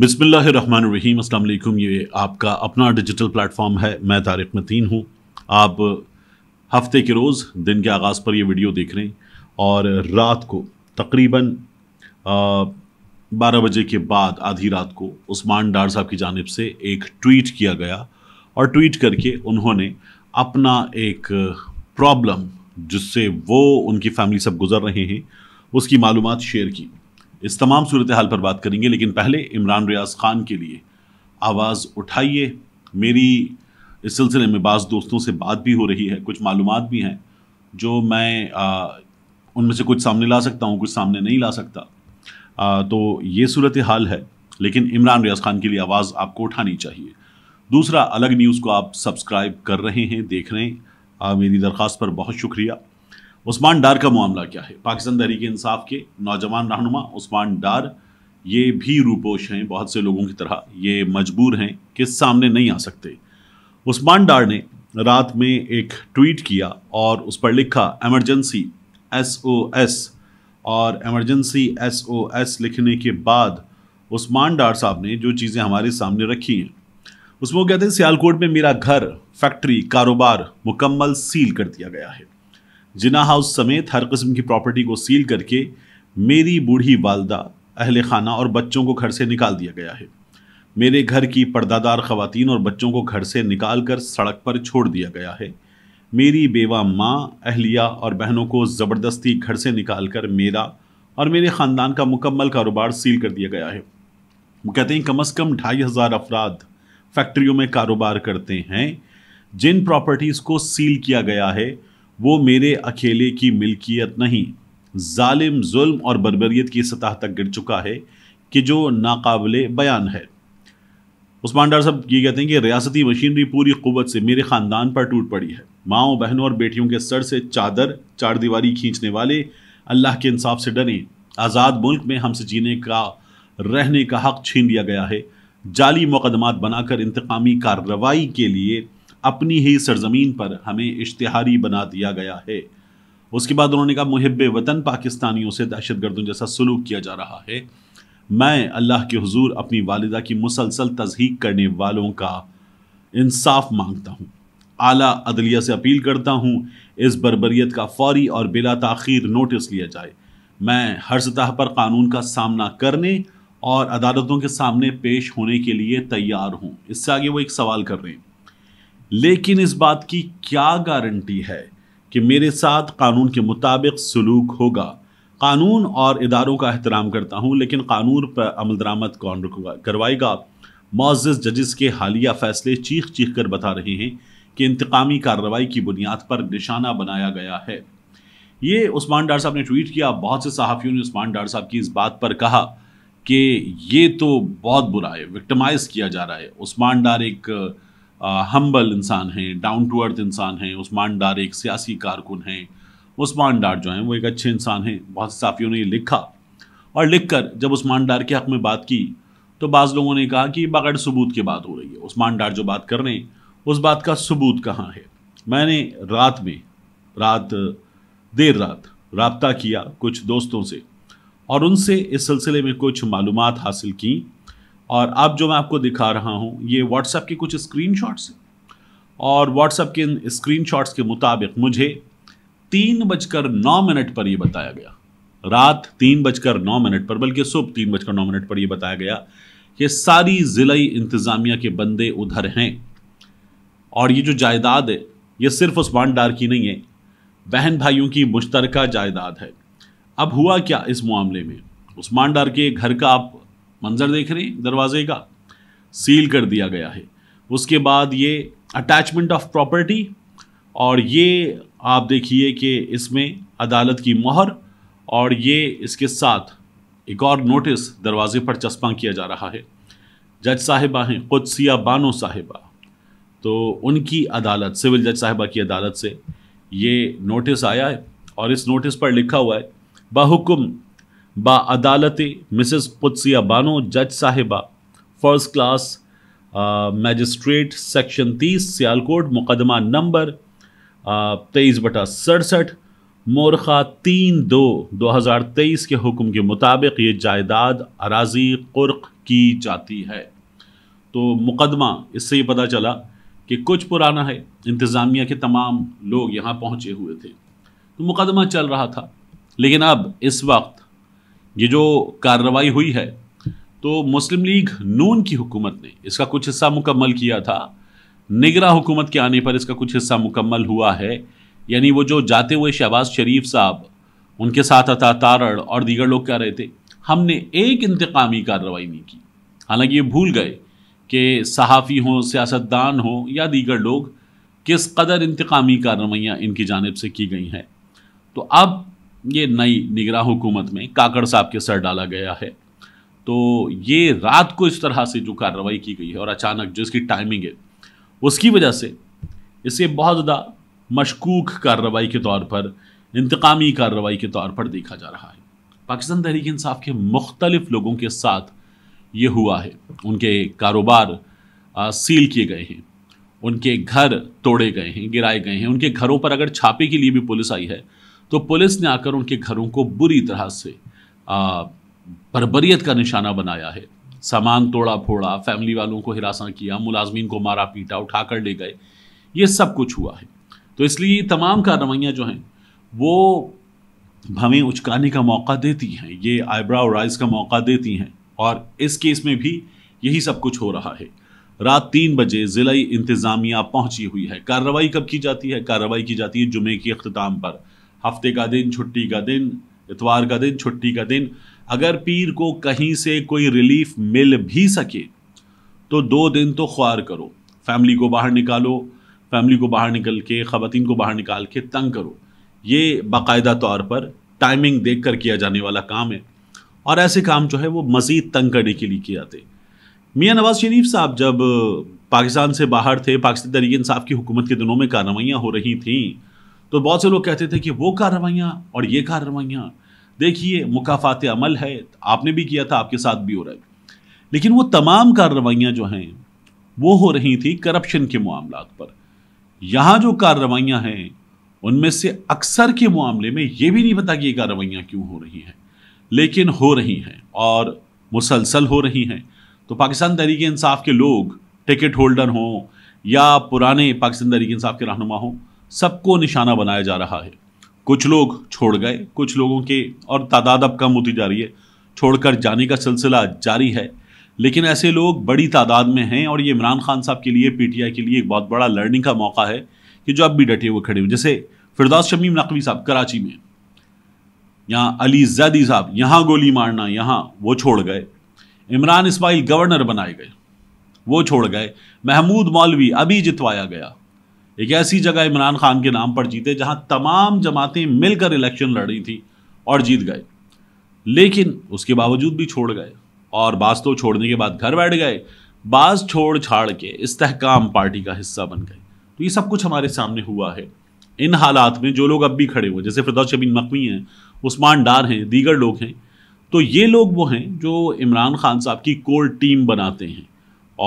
बिसमीम अल्लाम ये आपका अपना डिजिटल प्लेटफॉर्म है मैं तारिक मतीन हूँ आप हफ्ते के रोज़ दिन के आगाज़ पर ये वीडियो देख रहे हैं और रात को तकरीबन बारह बजे के बाद आधी रात को उस्मान डार साहब की जानब से एक ट्वीट किया गया और ट्वीट करके उन्होंने अपना एक प्रॉब्लम जिससे वो उनकी फैमिली सब गुज़र रहे हैं उसकी मालूम शेयर की इस तमाम सूरत हाल पर बात करेंगे लेकिन पहले इमरान रियाज खान के लिए आवाज़ उठाइए मेरी इस सिलसिले में बाज़ दोस्तों से बात भी हो रही है कुछ मालूम भी हैं जो मैं उनमें से कुछ सामने ला सकता हूँ कुछ सामने नहीं ला सकता आ, तो ये सूरत हाल है लेकिन इमरान रियाज खान के लिए आवाज़ आपको उठानी चाहिए दूसरा अलग न्यूज़ को आप सब्सक्राइब कर रहे हैं देख रहे हैं आ, मेरी दरख्वास्त पर बहुत शुक्रिया उस्मान डार का मामला क्या है पाकिस्तान तहरीक इंसाफ के नौजवान रहनुमा उस्मान डार ये भी रूपोश हैं बहुत से लोगों की तरह ये मजबूर हैं कि सामने नहीं आ सकते उस्मान डार ने रात में एक ट्वीट किया और उस पर लिखा एमरजेंसी एस ओ एस और एमरजेंसी एस ओ एस लिखने के बाद उस्मान डार साहब ने जो चीज़ें हमारे सामने रखी हैं उसमें वो कहते हैं सियालकोट में मेरा घर फैक्ट्री कारोबार मुकम्मल सील कर दिया गया है जिना हाउस समेत हर किस्म की प्रॉपर्टी को सील करके मेरी बूढ़ी वालदा अहल खाना और बच्चों को घर से निकाल दिया गया है मेरे घर की पर्दादार खातन और बच्चों को घर से निकाल कर सड़क पर छोड़ दिया गया है मेरी बेवा माँ अहलिया और बहनों को ज़बरदस्ती घर से निकाल कर मेरा और मेरे ख़ानदान का मुकम्मल कारोबार सील कर दिया गया है वो कहते हैं कम अज़ कम ढाई हज़ार अफराद फैक्ट्रियों में कारोबार करते हैं जिन प्रॉपर्टीज़ को सील किया गया है वो मेरे अकेले की मिल्कियत नहीं ालिम जुल्म और बरबरीत की सतह तक गिर चुका है कि जो नाकबिल बयान है उस्मान डार साहब ये कहते हैं कि रियासती मशीनरी पूरी क़वत से मेरे ख़ानदान पर टूट पड़ी है माओ बहनों और बेटियों के सर से चादर चार दीवारी खींचने वाले अल्लाह के इंसाफ से डरें आज़ाद मुल्क में हमसे जीने का रहने का हक छीन लिया गया है जाली मुकदमात बनाकर इंतकामी कार्रवाई के लिए अपनी ही सरजमीन पर हमें इश्तहारी बना दिया गया है उसके बाद उन्होंने कहा मुहब वतन पाकिस्तानियों से दहशत गर्दों जैसा सलूक किया जा रहा है मैं अल्लाह के हजूर अपनी वालदा की मुसलसल तजहीक करने वालों का इंसाफ मांगता हूँ आला अदलिया से अपील करता हूँ इस बरबरीत का फौरी और बिला तखीर नोटिस लिया जाए मैं हर सतह पर कानून का सामना करने और अदालतों के सामने पेश होने के लिए तैयार हूँ इससे आगे वो एक सवाल कर रहे हैं लेकिन इस बात की क्या गारंटी है कि मेरे साथ कानून के मुताबिक सलूक होगा कानून और इदारों का एहतराम करता हूँ लेकिन कानून पर अमल दरामद कौन करवाएगा मोज़ जजिस के हालिया फैसले चीख चीख कर बता रहे हैं कि इंतकामी कार्रवाई की बुनियाद पर निशाना बनाया गया है ये उस्मान डार साहब ने ट्वीट किया बहुत से सहाफ़ियों ने उस्मान डार साहब की इस बात पर कहा कि ये तो बहुत बुरा है विक्टमाइज़ किया जा रहा है उस्मान डार एक हम्बल इंसान हैं डाउन टू अर्थ इंसान हैं उस्मान डार एक सियासी कारकुन हैं उस्मान डार जो हैं वो एक अच्छे इंसान हैं बहुत साफियों ने ये लिखा और लिख कर जब उस्मान डार के हक़ में बात की तो बाज़ लोगों ने कहा कि बगैर सबूत की बात हो रही है उस्मान डार जो बात कर रहे हैं उस बात का सबूत कहाँ है मैंने रात में रात देर रात रबता किया कुछ दोस्तों से और उनसे इस सिलसिले में कुछ मालूम हासिल की और अब जो मैं आपको दिखा रहा हूँ ये व्हाट्सएप के कुछ स्क्रीन हैं और व्हाट्सएप के इन स्क्रीन शॉट्स के मुताबिक मुझे तीन बजकर नौ मिनट पर यह बताया गया रात तीन बजकर नौ मिनट पर बल्कि सुबह तीन बजकर नौ मिनट पर यह बताया गया कि सारी ज़िलाई इंतज़ामिया के बंदे उधर हैं और ये जो जायदाद है ये सिर्फ उस्मान डार की नहीं है बहन भाइयों की मुश्तरका जायदाद है अब हुआ क्या इस मामले में उस्मान डार के घर का आप मंज़र देख रहे हैं दरवाजे का सील कर दिया गया है उसके बाद ये अटैचमेंट ऑफ प्रॉपर्टी और ये आप देखिए कि इसमें अदालत की मोहर और ये इसके साथ एक और नोटिस दरवाजे पर चस्पा किया जा रहा है जज साहिबा हैं कुदसिया बानो साहिबा तो उनकी अदालत सिविल जज साहिबा की अदालत से ये नोटिस आया है और इस नोटिस पर लिखा हुआ है बहुकुम बा अदालत मिसेस पुत्सिया बानो जज साहिबा फर्स्ट क्लास मैजिस्ट्रेट सेक्शन तीस सियालकोट मुकदमा नंबर तेईस बटा सड़सठ मोरखा तीन दो दो हज़ार तेईस के हुक्म के मुताबिक ये जायदाद अराजी कुर्क की जाती है तो मुकदमा इससे ये पता चला कि कुछ पुराना है इंतज़ामिया के तमाम लोग यहाँ पहुँचे हुए थे तो मुकदमा चल रहा था लेकिन अब इस वक्त ये जो कार्रवाई हुई है तो मुस्लिम लीग नून की हुकूमत ने इसका कुछ हिस्सा मुकम्मल किया था निगरा हुकूमत के आने पर इसका कुछ हिस्सा मुकम्मल हुआ है यानी वो जो जाते हुए शहबाज शरीफ साहब उनके साथ अता तारड़ और दीगर लोग क्या रहे थे हमने एक इंतकामी कार्रवाई नहीं की हालांकि ये भूल गए कि सहाफ़ी हों सियासतदान हों या दीगर लोग किस कदर इंतकामी कार्रवाइयाँ इनकी जानब से की गई हैं तो अब ये नई निगरा हुकूमत में काकड़ साहब के सर डाला गया है तो ये रात को इस तरह से जो कार्रवाई की गई है और अचानक जो इसकी टाइमिंग है उसकी वजह से इसे बहुत ज़्यादा मशकूक कार्रवाई के तौर पर इंतकामी कार्रवाई के तौर पर देखा जा रहा है पाकिस्तान तहरीक इंसाफ के मुख्तलिफ लोगों के साथ ये हुआ है उनके कारोबार सील किए गए हैं उनके घर तोड़े गए हैं गिराए गए हैं उनके घरों पर अगर छापे के लिए भी पुलिस आई है तो पुलिस ने आकर उनके घरों को बुरी तरह से बरबरीत का निशाना बनाया है सामान तोड़ा फोड़ा फैमिली वालों को हिरासा किया मुलाजमीन को मारा पीटा उठाकर ले गए ये सब कुछ हुआ है तो इसलिए ये तमाम कार्रवाइयाँ जो हैं वो हमें उचकाने का मौका देती हैं ये आईब्राउ राइज का मौका देती हैं और इस केस में भी यही सब कुछ हो रहा है रात तीन बजे ज़िला इंतज़ामिया पहुंची हुई है कार्रवाई कब की जाती है कार्रवाई की जाती है जुमे के अख्ताम पर हफ्ते का दिन छुट्टी का दिन इतवार का दिन छुट्टी का दिन अगर पीर को कहीं से कोई रिलीफ मिल भी सके तो दो दिन तो ख्वार करो फैमिली को बाहर निकालो फैमिली को बाहर निकल के ख़वान को बाहर निकाल के तंग करो ये बाकायदा तौर पर टाइमिंग देख कर किया जाने वाला काम है और ऐसे काम जो है वो मज़ीद तंग करने के लिए किए जाते मियाँ नवाज़ शरीफ साहब जब पाकिस्तान से बाहर थे पाकिस्तान तरीके इंसाफ की हुकूमत के दिनों में कार्रवाइयाँ हो रही थी तो बहुत से लोग कहते थे कि वो कार्रवाइयाँ और ये कार्रवाइयाँ देखिए मुकाफात अमल है आपने भी किया था आपके साथ भी हो रहा है लेकिन वो तमाम कार्रवाइयाँ जो हैं वो हो रही थी करप्शन के मामला पर यहाँ जो कार्रवाइयाँ हैं उनमें से अक्सर के मामले में ये भी नहीं पता कि ये कार्रवाइयाँ क्यों हो रही हैं लेकिन हो रही हैं और मुसलसल हो रही हैं तो पाकिस्तान तहरीक इंसाफ के लोग टिकट होल्डर हों या पुराने पाकिस्तान तहरीक इंसाफ के रहनुमा हों सबको निशाना बनाया जा रहा है कुछ लोग छोड़ गए कुछ लोगों के और तादाद अब कम होती जा रही है छोड़कर जाने का सिलसिला जारी है लेकिन ऐसे लोग बड़ी तादाद में हैं और ये इमरान खान साहब के लिए पीटीआई के लिए एक बहुत बड़ा लर्निंग का मौका है कि जो अब भी डटे हुए खड़े हुए जैसे फिरदास शमीम नकवी साहब कराची में यहाँ अली जैदी साहब यहाँ गोली मारना यहाँ वो छोड़ गए इमरान इसमाइल गवर्नर बनाए गए वो छोड़ गए महमूद मौलवी अभी जितवाया गया एक ऐसी जगह इमरान खान के नाम पर जीते जहां तमाम जमातें मिलकर इलेक्शन लड़ रही थी और जीत गए लेकिन उसके बावजूद भी छोड़ गए और बास तो छोड़ने के बाद घर बैठ गए बास छोड़ छाड़ के इस्तेकाम पार्टी का हिस्सा बन गए तो ये सब कुछ हमारे सामने हुआ है इन हालात में जो लोग अब भी खड़े हुए जैसे फिरदौस शबीन मकवी हैं उस्मान डार हैं दीगर लोग हैं तो ये लोग वो हैं जो इमरान खान साहब की कोर टीम बनाते हैं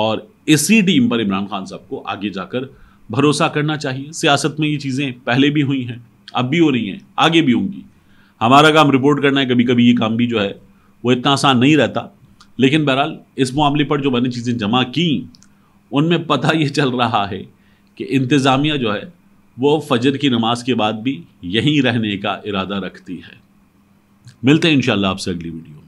और इसी टीम पर इमरान खान साहब को आगे जाकर भरोसा करना चाहिए सियासत में ये चीज़ें पहले भी हुई हैं अब भी हो रही हैं आगे भी होंगी हमारा काम रिपोर्ट करना है कभी कभी ये काम भी जो है वो इतना आसान नहीं रहता लेकिन बहरहाल इस मामले पर जो मैंने चीज़ें जमा की उनमें पता ये चल रहा है कि इंतज़ामिया जो है वो फजर की नमाज के बाद भी यहीं रहने का इरादा रखती है मिलते हैं इन आपसे अगली वीडियो